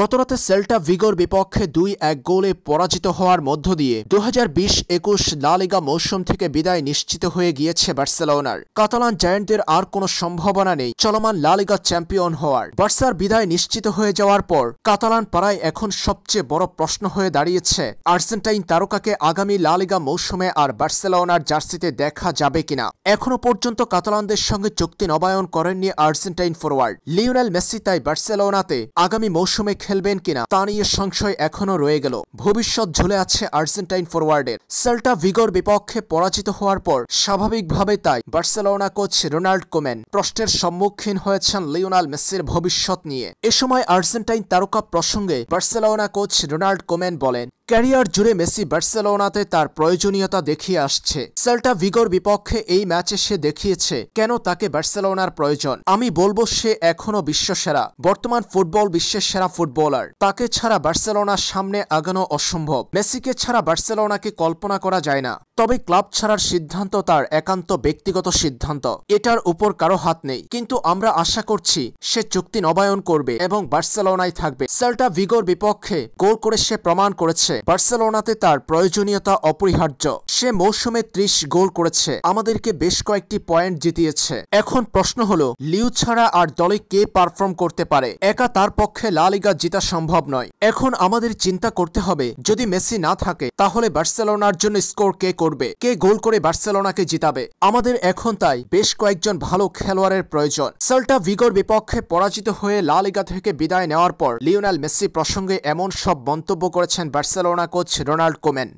গতরাতে সেল্টা ভিগোর বিপক্ষে দুই এক গোলে পরাজিত হওয়ার মধ্য দিয়ে দু হাজার বিশ একুশ লালিগা মৌসুম থেকে বিদায় নিশ্চিত হয়ে গিয়েছে বার্সেলোনার কাতালান জায়ান্টের আর কোনো সম্ভাবনা নেই চলমান লালিগা চ্যাম্পিয়ন হওয়ার বার্সার বিদায় নিশ্চিত হয়ে যাওয়ার পর কাতালান পাড়ায় এখন সবচেয়ে বড় প্রশ্ন হয়ে দাঁড়িয়েছে আর্জেন্টাইন তারকাকে আগামী লালিগা মৌসুমে আর বার্সেলোনার জার্সিতে দেখা যাবে কিনা এখনও পর্যন্ত কাতালানদের সঙ্গে চুক্তি নবায়ন করেননি আর্জেন্টাইন ফরওয়ার্ড লিওনেল মেসি তাই বার্সেলোনাতে আগামী মৌসুমে করে খেলবেন কিনা তা নিয়ে সংশয় এখনও রয়ে গেল ভবিষ্যৎ ঝুলে আছে আর্জেন্টাইন ফরওয়ার্ডের সেল্টা ভিগোর বিপক্ষে পরাজিত হওয়ার পর স্বাভাবিকভাবে তাই বার্সেলোনা কোচ রোনাল্ড কোমেন প্রশ্নের সম্মুখীন হয়েছেন লিওনাল মেসির ভবিষ্যৎ নিয়ে এ সময় আর্জেন্টাইন তারকা প্রসঙ্গে বার্সেলোনা কোচ রোনাল্ড কোমেন বলেন ক্যারিয়ার জুড়ে মেসি বার্সেলোনাতে তার প্রয়োজনীয়তা দেখিয়ে আসছে সেল্টা ভিগোর বিপক্ষে এই ম্যাচে সে দেখিয়েছে কেন তাকে বার্সেলোনার প্রয়োজন আমি বলবো সে এখনও বিশ্বসেরা বর্তমান ফুটবল বিশ্বের সেরা ফুটবলার তাকে ছাড়া বার্সেলোনার সামনে আগানো অসম্ভব মেসিকে ছাড়া বার্সেলোনাকে কল্পনা করা যায় না তবে ক্লাব ছাড়ার সিদ্ধান্ত তার একান্ত ব্যক্তিগত সিদ্ধান্ত এটার উপর কারো হাত নেই কিন্তু আমরা আশা করছি সে চুক্তি নবায়ন করবে এবং বার্সেলোনায় থাকবে সেল্টা ভিগোর বিপক্ষে গোল করে সে প্রমাণ করেছে করছে বার্সেলোনাতে তার প্রয়োজনীয়তা অপরিহার্য সে মৌসুমে ত্রিশ গোল করেছে আমাদেরকে বেশ কয়েকটি পয়েন্ট জিতিয়েছে এখন প্রশ্ন হল লিউ ছাড়া আর দলে কে পারফর্ম করতে পারে একা তার পক্ষে লালিগা জিতা সম্ভব নয় এখন আমাদের চিন্তা করতে হবে যদি মেসি না থাকে তাহলে বার্সেলোনার জন্য স্কোর কে করবে কে গোল করে বার্সেলোনাকে জিতাবে আমাদের এখন তাই বেশ কয়েকজন ভালো খেলোয়াড়ের প্রয়োজন সেল্টা ভিগোর বিপক্ষে পরাজিত হয়ে লালিগা থেকে বিদায় নেওয়ার পর লিওনাল মেসি প্রসঙ্গে এমন সব মন্তব্য করেছেন বার্সেলোনা পরিচালনা কোচ রোনাল্ড কোমেন